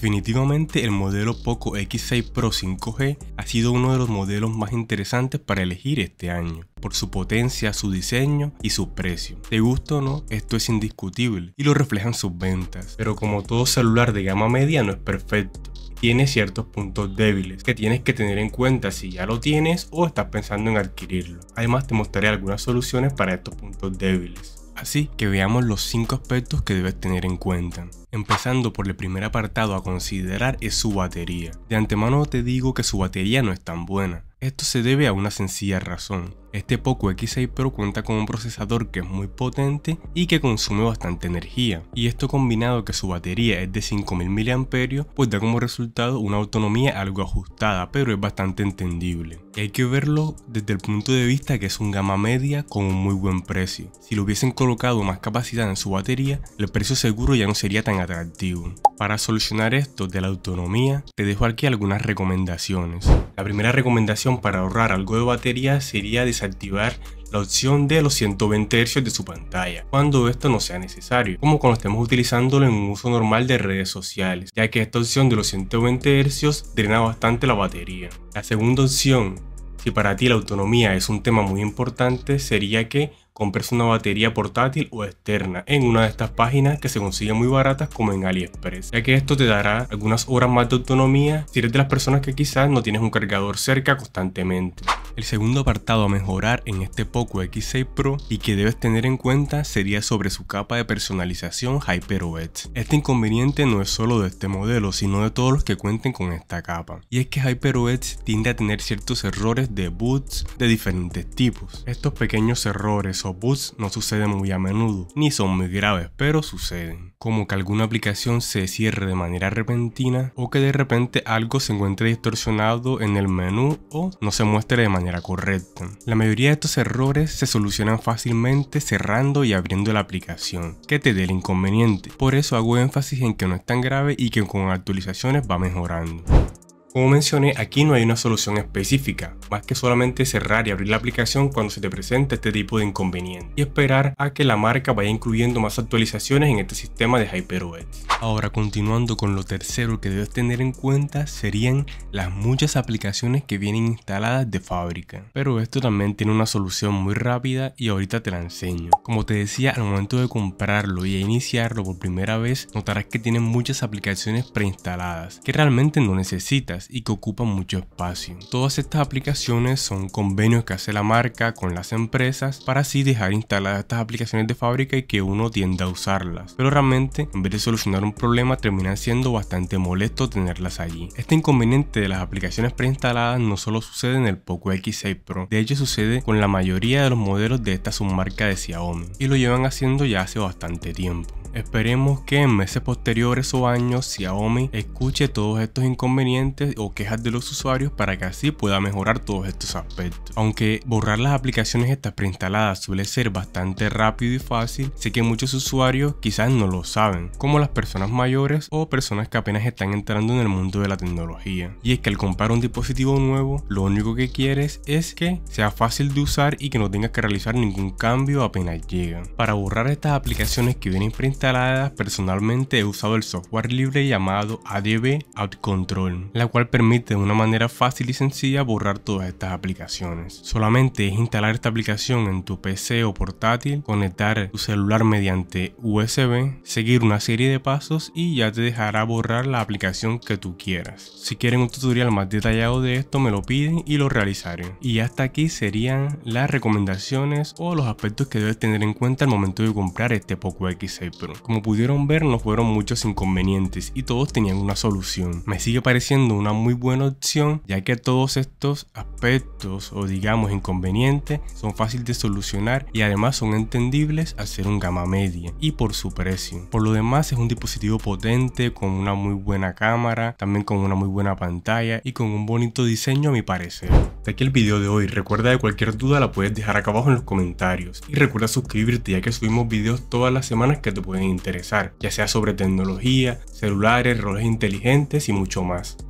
Definitivamente el modelo Poco X6 Pro 5G ha sido uno de los modelos más interesantes para elegir este año, por su potencia, su diseño y su precio. ¿Te gusto o no, esto es indiscutible y lo reflejan sus ventas, pero como todo celular de gama media no es perfecto tiene ciertos puntos débiles que tienes que tener en cuenta si ya lo tienes o estás pensando en adquirirlo. Además te mostraré algunas soluciones para estos puntos débiles. Así que veamos los 5 aspectos que debes tener en cuenta empezando por el primer apartado a considerar es su batería. De antemano te digo que su batería no es tan buena. Esto se debe a una sencilla razón. Este Poco X6 Pro cuenta con un procesador que es muy potente y que consume bastante energía. Y esto combinado que su batería es de 5000 mAh, pues da como resultado una autonomía algo ajustada, pero es bastante entendible. Y hay que verlo desde el punto de vista que es un gama media con un muy buen precio. Si lo hubiesen colocado más capacidad en su batería, el precio seguro ya no sería tan atractivo. Para solucionar esto de la autonomía, te dejo aquí algunas recomendaciones. La primera recomendación para ahorrar algo de batería sería desactivar la opción de los 120 Hz de su pantalla, cuando esto no sea necesario, como cuando estemos utilizándolo en un uso normal de redes sociales, ya que esta opción de los 120 Hz drena bastante la batería. La segunda opción, si para ti la autonomía es un tema muy importante, sería que compres una batería portátil o externa en una de estas páginas que se consiguen muy baratas como en AliExpress, ya que esto te dará algunas horas más de autonomía si eres de las personas que quizás no tienes un cargador cerca constantemente. El segundo apartado a mejorar en este Poco X6 Pro y que debes tener en cuenta sería sobre su capa de personalización HyperOS. Este inconveniente no es solo de este modelo, sino de todos los que cuenten con esta capa. Y es que HyperOS tiende a tener ciertos errores de boots de diferentes tipos. Estos pequeños errores o boots no suceden muy a menudo, ni son muy graves, pero suceden como que alguna aplicación se cierre de manera repentina o que de repente algo se encuentre distorsionado en el menú o no se muestre de manera correcta. La mayoría de estos errores se solucionan fácilmente cerrando y abriendo la aplicación, que te dé el inconveniente. Por eso hago énfasis en que no es tan grave y que con actualizaciones va mejorando. Como mencioné, aquí no hay una solución específica, más que solamente cerrar y abrir la aplicación cuando se te presenta este tipo de inconveniente y esperar a que la marca vaya incluyendo más actualizaciones en este sistema de HyperOS. Ahora continuando con lo tercero que debes tener en cuenta serían las muchas aplicaciones que vienen instaladas de fábrica. Pero esto también tiene una solución muy rápida y ahorita te la enseño. Como te decía, al momento de comprarlo y iniciarlo por primera vez, notarás que tienen muchas aplicaciones preinstaladas que realmente no necesitas y que ocupan mucho espacio. Todas estas aplicaciones son convenios que hace la marca con las empresas para así dejar instaladas estas aplicaciones de fábrica y que uno tienda a usarlas. Pero realmente, en vez de solucionar un problema, terminan siendo bastante molesto tenerlas allí. Este inconveniente de las aplicaciones preinstaladas no solo sucede en el Poco X6 Pro, de hecho sucede con la mayoría de los modelos de esta submarca de Xiaomi y lo llevan haciendo ya hace bastante tiempo. Esperemos que en meses posteriores o años Xiaomi escuche todos estos inconvenientes o quejas de los usuarios para que así pueda mejorar todos estos aspectos. Aunque borrar las aplicaciones estas preinstaladas suele ser bastante rápido y fácil, sé que muchos usuarios quizás no lo saben, como las personas mayores o personas que apenas están entrando en el mundo de la tecnología. Y es que al comprar un dispositivo nuevo, lo único que quieres es que sea fácil de usar y que no tengas que realizar ningún cambio apenas llega Para borrar estas aplicaciones que vienen preinstaladas, personalmente he usado el software libre llamado ADB Out Control la cual permite de una manera fácil y sencilla borrar todas estas aplicaciones. Solamente es instalar esta aplicación en tu PC o portátil, conectar tu celular mediante USB, seguir una serie de pasos y ya te dejará borrar la aplicación que tú quieras. Si quieren un tutorial más detallado de esto me lo piden y lo realizaré. Y hasta aquí serían las recomendaciones o los aspectos que debes tener en cuenta al momento de comprar este Poco X6 Pro. Como pudieron ver, no fueron muchos inconvenientes y todos tenían una solución. Me sigue pareciendo una muy buena opción, ya que todos estos aspectos o digamos inconvenientes son fáciles de solucionar y además son entendibles al ser un gama media y por su precio. Por lo demás, es un dispositivo potente con una muy buena cámara, también con una muy buena pantalla y con un bonito diseño a mi parecer hasta aquí el video de hoy. Recuerda que cualquier duda la puedes dejar acá abajo en los comentarios. Y recuerda suscribirte ya que subimos videos todas las semanas que te pueden interesar, ya sea sobre tecnología, celulares, roles inteligentes y mucho más.